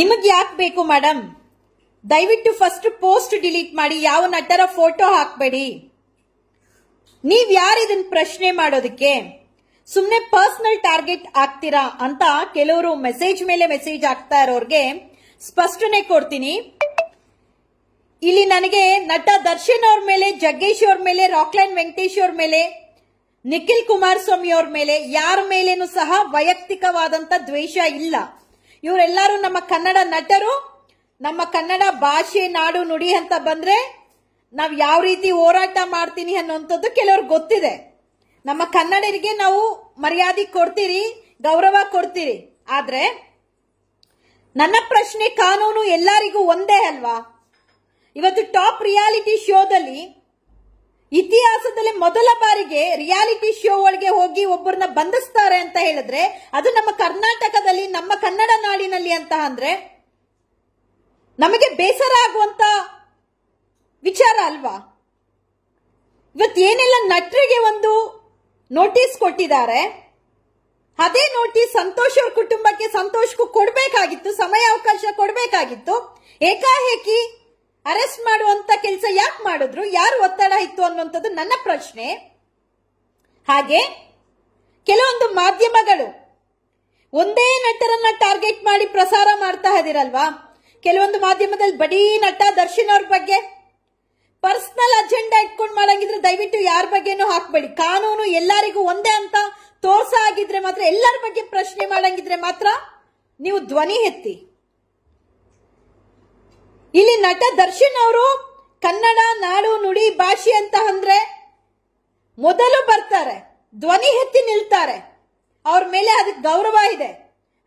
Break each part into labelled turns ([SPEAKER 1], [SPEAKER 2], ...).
[SPEAKER 1] ನಿಮಗೆ ಯಾಕೆ ಬೇಕು ಮೇಡಮ್ ದಯವಿಟ್ಟು ಫಸ್ಟ್ ಪೋಸ್ಟ್ ಡಿಲೀಟ್ ಮಾಡಿ ಯಾವ ನಟರ ಫೋಟೋ ಹಾಕಬೇಡಿ ನೀವ್ ಯಾರು ಇದನ್ನ ಪ್ರಶ್ನೆ ಮಾಡೋದಕ್ಕೆ ಸುಮ್ಮನೆ ಪರ್ಸನಲ್ ಟಾರ್ಗೆಟ್ ಆಗ್ತೀರಾ ಅಂತ ಕೆಲವರು ಮೆಸೇಜ್ ಮೇಲೆ ಮೆಸೇಜ್ ಆಗ್ತಾ ಇರೋರ್ಗೆ ಸ್ಪಷ್ಟನೆ ಕೊಡ್ತೀನಿ ಇಲ್ಲಿ ನನಗೆ ನಟ ದರ್ಶನ್ ಅವ್ರ ಮೇಲೆ ಜಗ್ಗೇಶ್ ಅವ್ರ ಮೇಲೆ ರಾಕ್ಲೈನ್ ವೆಂಕಟೇಶ್ ಅವ್ರ ಮೇಲೆ ನಿಖಿಲ್ ಕುಮಾರಸ್ವಾಮಿ ಅವ್ರ ಮೇಲೆ ಯಾರ ಮೇಲೇನು ಸಹ ವೈಯಕ್ತಿಕವಾದಂತ ದ್ವೇಷ ಇಲ್ಲ ಇವರೆಲ್ಲರೂ ನಮ್ಮ ಕನ್ನಡ ನಟರು ನಮ್ಮ ಕನ್ನಡ ಭಾಷೆ ನಾಡು ನುಡಿ ಅಂತ ಬಂದ್ರೆ ನಾವು ಯಾವ ರೀತಿ ಹೋರಾಟ ಮಾಡ್ತೀನಿ ಅನ್ನೋಂಥದ್ದು ಕೆಲವ್ರಿಗೆ ಗೊತ್ತಿದೆ ನಮ್ಮ ಕನ್ನಡರಿಗೆ ನಾವು ಮರ್ಯಾದೆ ಕೊಡ್ತೀರಿ ಗೌರವ ಕೊಡ್ತೀರಿ ಆದ್ರೆ ನನ್ನ ಪ್ರಶ್ನೆ ಕಾನೂನು ಎಲ್ಲರಿಗೂ ಒಂದೇ ಅಲ್ವಾ ಇವತ್ತು ಟಾಪ್ ರಿಯಾಲಿಟಿ ಶೋದಲ್ಲಿ ಇತಿಹಾಸದಲ್ಲಿ ಮೊದಲ ಬಾರಿಗೆ ರಿಯಾಲಿಟಿ ಶೋ ಒಳಗೆ ಹೋಗಿ ಒಬ್ಬರನ್ನ ಬಂಧಿಸ್ತಾರೆ ಅಂತ ಹೇಳಿದ್ರೆ ಅದು ನಮ್ಮ ಕರ್ನಾಟಕದಲ್ಲಿ ನಮ್ಮ ಕನ್ನಡ ನಾಡಿನಲ್ಲಿ ಅಂತ ಅಂದ್ರೆ ನಮಗೆ ಬೇಸರ ಆಗುವಂತ ವಿಚಾರ ಅಲ್ವಾ ಏನೆಲ್ಲ ನಟರಿಗೆ ಒಂದು ನೋಟಿಸ್ ಕೊಟ್ಟಿದ್ದಾರೆ ಅದೇ ನೋಟಿಸ್ ಸಂತೋಷ್ ಅವ್ರ ಕುಟುಂಬಕ್ಕೆ ಸಂತೋಷಕ್ಕೂ ಕೊಡಬೇಕಾಗಿತ್ತು ಸಮಯಾವಕಾಶ ಕೊಡಬೇಕಾಗಿತ್ತು ಏಕಾಏಕಿ ಅರೆಸ್ಟ್ ಮಾಡುವಂತ ಕೆಲಸ ಯಾಕೆ ಮಾಡಿದ್ರು ಯಾರು ಒತ್ತಡ ಇತ್ತು ಅನ್ನುವಂಥದ್ದು ನನ್ನ ಪ್ರಶ್ನೆ ಹಾಗೆ ಕೆಲವೊಂದು ಮಾಧ್ಯಮಗಳು ಒಂದೇ ನಟರನ್ನ ಟಾರ್ಗೆಟ್ ಮಾಡಿ ಪ್ರಸಾರ ಮಾಡ್ತಾ ಇದ್ದೀರಲ್ವಾ ಕೆಲವೊಂದು ಮಾಧ್ಯಮದಲ್ಲಿ ಬಡೀ ನಟ ದರ್ಶನ್ ಅವ್ರ ಬಗ್ಗೆ ಪರ್ಸನಲ್ ಅಜೆಂಡಾ ಇಟ್ಕೊಂಡು ಮಾಡಂಗಿದ್ರೆ ದಯವಿಟ್ಟು ಯಾರ ಬಗ್ಗೆನೂ ಹಾಕ್ಬೇಡಿ ಕಾನೂನು ಎಲ್ಲರಿಗೂ ಒಂದೇ ಅಂತ ತೋರ್ಸ ಆಗಿದ್ರೆ ಮಾತ್ರ ಎಲ್ಲರ ಬಗ್ಗೆ ಪ್ರಶ್ನೆ ಮಾಡಂಗಿದ್ರೆ ಮಾತ್ರ ನೀವು ಧ್ವನಿ ಎತ್ತಿ ಇಲ್ಲಿ ನಟ ದರ್ಶನ್ ಅವರು ಕನ್ನಡ ನಾಡು ನುಡಿ ಭಾಷೆ ಅಂತ ಅಂದ್ರೆ ಮೊದಲು ಬರ್ತಾರೆ ಧ್ವನಿ ಎತ್ತಿ ನಿಲ್ತಾರೆ ಅವ್ರ ಮೇಲೆ ಅದಕ್ಕೆ ಗೌರವ ಇದೆ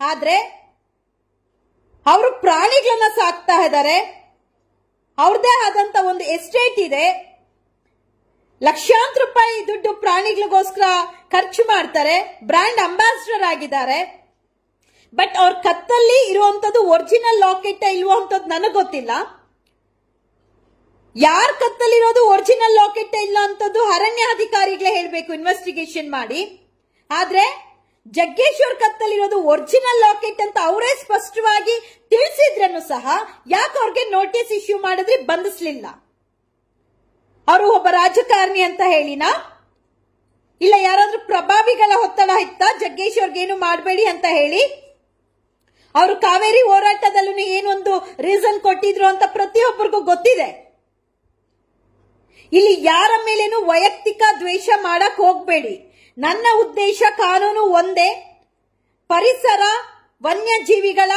[SPEAKER 1] ಆದ್ರೆ ಅವರು ಪ್ರಾಣಿಗಳನ್ನ ಸಾಕ್ತಾ ಇದ್ದಾರೆ ಅವ್ರದೇ ಆದಂತ ಒಂದು ಎಸ್ಟೇಟ್ ಇದೆ ಲಕ್ಷಾಂತರ ರೂಪಾಯಿ ದುಡ್ಡು ಪ್ರಾಣಿಗಳಿಗೋಸ್ಕರ ಖರ್ಚು ಮಾಡ್ತಾರೆ ಬ್ರ್ಯಾಂಡ್ ಅಂಬಾಸಿಡರ್ ಆಗಿದ್ದಾರೆ ಬಟ್ ಅವ್ರ ಕತ್ತಲ್ಲಿ ಇರುವಂತದ್ದು ಒರಿಜಿನಲ್ ಲಾಕೆಟ್ ಇಲ್ವೋ ಅಂತದ್ ನನಗ್ ಗೊತ್ತಿಲ್ಲ ಯಾರ ಕತ್ತಲ್ಲಿರೋದು ಒರಿಜಿನಲ್ ಲಾಕೆಟ್ ಇಲ್ಲ ಅಂತದ್ದು ಅಧಿಕಾರಿಗಳೇ ಹೇಳಬೇಕು ಇನ್ವೆಸ್ಟಿಗೇಷನ್ ಮಾಡಿ ಆದ್ರೆ ಜಗ್ಗೇಶ್ವರ್ ಕತ್ತಲ್ಲಿರೋದು ಒರಿಜಿನಲ್ ಲಾಕೆಟ್ ಅಂತ ಅವರೇ ಸ್ಪಷ್ಟವಾಗಿ ತಿಳಿಸಿದ್ರನ್ನು ಸಹ ಯಾಕೆ ಅವ್ರಿಗೆ ನೋಟಿಸ್ ಇಶ್ಯೂ ಮಾಡಿದ್ರೆ ಬಂಧಿಸ್ಲಿಲ್ಲ ಅವರು ಒಬ್ಬ ರಾಜಕಾರಣಿ ಅಂತ ಹೇಳಿನ ಇಲ್ಲ ಯಾರಾದ್ರೂ ಪ್ರಭಾವಿಗಳ ಒತ್ತಡ ಇತ್ತ ಏನು ಮಾಡಬೇಡಿ ಅಂತ ಹೇಳಿ ಅವರು ಕಾವೇರಿ ಹೋರಾಟದಲ್ಲೂ ಏನೊಂದು ರೀಸನ್ ಕೊಟ್ಟಿದ್ರು ಅಂತ ಪ್ರತಿಯೊಬ್ಬರಿಗೂ ಗೊತ್ತಿದೆ ಇಲ್ಲಿ ಯಾರ ಮೇಲೇನು ವೈಯಕ್ತಿಕ ದ್ವೇಷ ಮಾಡಕ್ ಹೋಗ್ಬೇಡಿ ನನ್ನ ಉದ್ದೇಶ ಕಾನೂನು ಒಂದೇ ಪರಿಸರ ವನ್ಯಜೀವಿಗಳ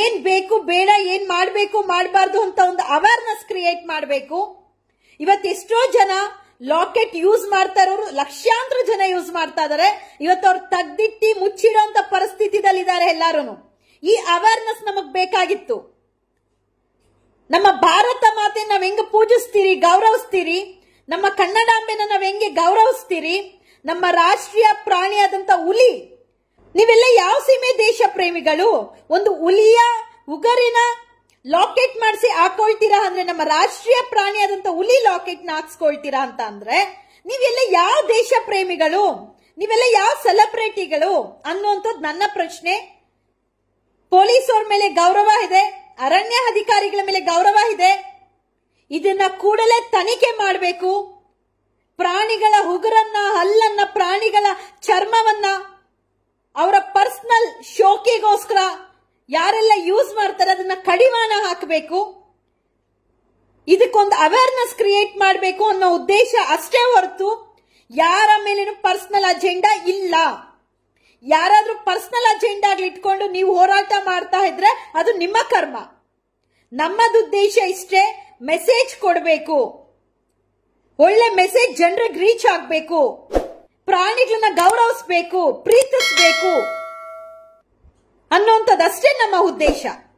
[SPEAKER 1] ಏನ್ ಬೇಕು ಬೇಡ ಏನ್ ಮಾಡಬೇಕು ಮಾಡಬಾರ್ದು ಅಂತ ಒಂದು ಅವೇರ್ನೆಸ್ ಕ್ರಿಯೇಟ್ ಮಾಡಬೇಕು ಇವತ್ತೆಷ್ಟೋ ಜನ ಲಾಕೆಟ್ ಯೂಸ್ ಮಾಡ್ತಾ ಇರೋರು ಲಕ್ಷಾಂತರ ಜನ ಯೂಸ್ ಮಾಡ್ತಾ ಇದಾರೆ ಇವತ್ತು ಅವ್ರು ತಗ್ದಿಟ್ಟಿ ಮುಚ್ಚಿಡೋ ಅಂತ ಪರಿಸ್ಥಿತಿದಲ್ಲಿದ್ದಾರೆ ಎಲ್ಲಾರು ಈ ಅವೇರ್ನೆಸ್ ನಮಗ್ ಬೇಕಾಗಿತ್ತು ನಮ್ಮ ಭಾರತ ಮಾತೆ ನಾವ್ ಹೆಂಗ ಪೂಜಿಸ್ತೀರಿ ಗೌರವಿಸ್ತೀರಿ ನಮ್ಮ ಕನ್ನಡಾಂಬೆನ ನಾವ್ ಹೆಂಗೆ ಗೌರವಿಸ್ತೀರಿ ನಮ್ಮ ರಾಷ್ಟ್ರೀಯ ಪ್ರಾಣಿಯಾದಂತ ಹುಲಿ ನೀವೆಲ್ಲ ಯಾವ ಸೀಮೆ ದೇಶ ಪ್ರೇಮಿಗಳು ಒಂದು ಹುಲಿಯ ಉಗರಿನ ಲಾಕೆಟ್ ಮಾಡಿಸಿ ಹಾಕೊಳ್ತೀರಾ ಅಂದ್ರೆ ನಮ್ಮ ರಾಷ್ಟ್ರೀಯ ಪ್ರಾಣಿಯಾದಂತ ಹುಲಿ ಲಾಕೆಟ್ ನ ಹಾಕ್ಸ್ಕೊಳ್ತೀರಾ ಅಂತ ಅಂದ್ರೆ ನೀವೆಲ್ಲ ಯಾವ ದೇಶ ಪ್ರೇಮಿಗಳು ನೀವೆಲ್ಲ ಯಾವ ಸೆಲೆಬ್ರಿಟಿಗಳು ಅನ್ನುವಂಥದ್ದು ನನ್ನ ಪ್ರಶ್ನೆ ಅವರ ಮೇಲೆ ಗೌರವ ಇದೆ ಅರಣ್ಯ ಅಧಿಕಾರಿಗಳ ಮೇಲೆ ಗೌರವ ಇದೆ ಇದನ್ನ ಕೂಡಲೇ ತನಿಖೆ ಮಾಡಬೇಕು ಪ್ರಾಣಿಗಳ ಹುಗುರನ್ನ ಹಲ್ಲನ್ನ ಪ್ರಾಣಿಗಳ ಚರ್ಮವನ್ನ ಅವರ ಪರ್ಸನಲ್ ಶೋಕಿಗೋಸ್ಕರ ಯಾರೆಲ್ಲ ಯೂಸ್ ಮಾಡ್ತಾರೆ ಅದನ್ನ ಕಡಿವಾಣ ಹಾಕಬೇಕು ಇದಕ್ಕೊಂದು ಅವೇರ್ನೆಸ್ ಕ್ರಿಯೇಟ್ ಮಾಡಬೇಕು ಅನ್ನೋ ಉದ್ದೇಶ ಅಷ್ಟೇ ಹೊರತು ಯಾರ ಮೇಲೇನು ಪರ್ಸನಲ್ ಅಜೆಂಡಾ ಇಲ್ಲ ಯಾರಾದ್ರೂ ಪರ್ಸನಲ್ ಅಜೆಂಡಾಗಿ ಇಟ್ಕೊಂಡು ನೀವು ಹೋರಾಟ ಮಾಡ್ತಾ ಇದ್ರೆ ಅದು ನಿಮ್ಮ ಕರ್ಮ ನಮ್ಮದುದ್ದೇಶ ಇಷ್ಟೇ ಮೆಸೇಜ್ ಕೊಡಬೇಕು ಒಳ್ಳೆ ಮೆಸೇಜ್ ಜನರಿಗೆ ರೀಚ್ ಆಗಬೇಕು ಪ್ರಾಣಿಗಳನ್ನ ಗೌರವಿಸ್ಬೇಕು ಪ್ರೀತಿಸ್ಬೇಕು ಪ್ರೀತಿಸಬೇಕು ಅಷ್ಟೇ ನಮ್ಮ ಉದ್ದೇಶ